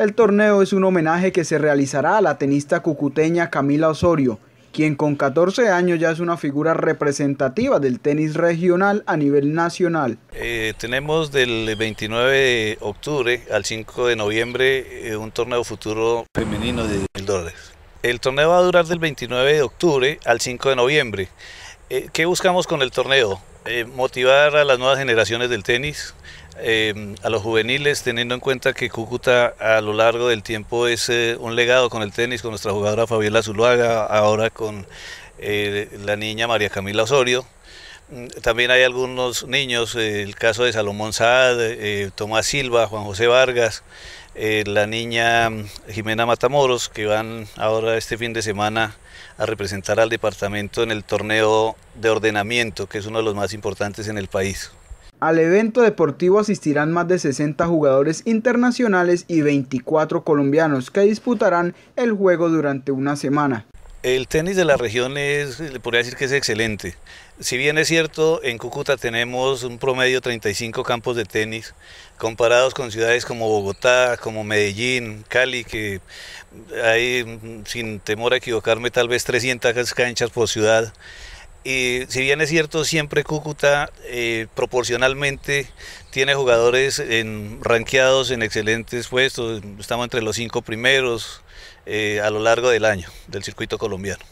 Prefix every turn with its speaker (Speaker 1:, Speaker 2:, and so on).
Speaker 1: El torneo es un homenaje que se realizará a la tenista cucuteña Camila Osorio, quien con 14 años ya es una figura representativa del tenis regional a nivel nacional.
Speaker 2: Eh, tenemos del 29 de octubre al 5 de noviembre eh, un torneo futuro femenino de mil dólares. El torneo va a durar del 29 de octubre al 5 de noviembre. Eh, ¿Qué buscamos con el torneo? motivar a las nuevas generaciones del tenis, eh, a los juveniles, teniendo en cuenta que Cúcuta a lo largo del tiempo es eh, un legado con el tenis, con nuestra jugadora Fabiola Zuluaga, ahora con eh, la niña María Camila Osorio. Mm, también hay algunos niños, el caso de Salomón Saad, Tomás Silva, Juan José Vargas, la niña mm, Jimena Matamoros, que van ahora este fin de semana a representar al departamento en el torneo de ordenamiento, que es uno de los más importantes en el país.
Speaker 1: Al evento deportivo asistirán más de 60 jugadores internacionales y 24 colombianos que disputarán el juego durante una semana. El tenis de
Speaker 2: la región es, le podría decir que es excelente. Si bien es cierto, en Cúcuta tenemos un promedio de 35 campos de tenis, comparados con ciudades como Bogotá, como Medellín, Cali, que hay, sin temor a equivocarme, tal vez 300 canchas por ciudad. Eh, si bien es cierto, siempre Cúcuta eh, proporcionalmente tiene jugadores en, ranqueados en excelentes puestos, estamos entre los cinco primeros eh, a lo largo del año del circuito colombiano.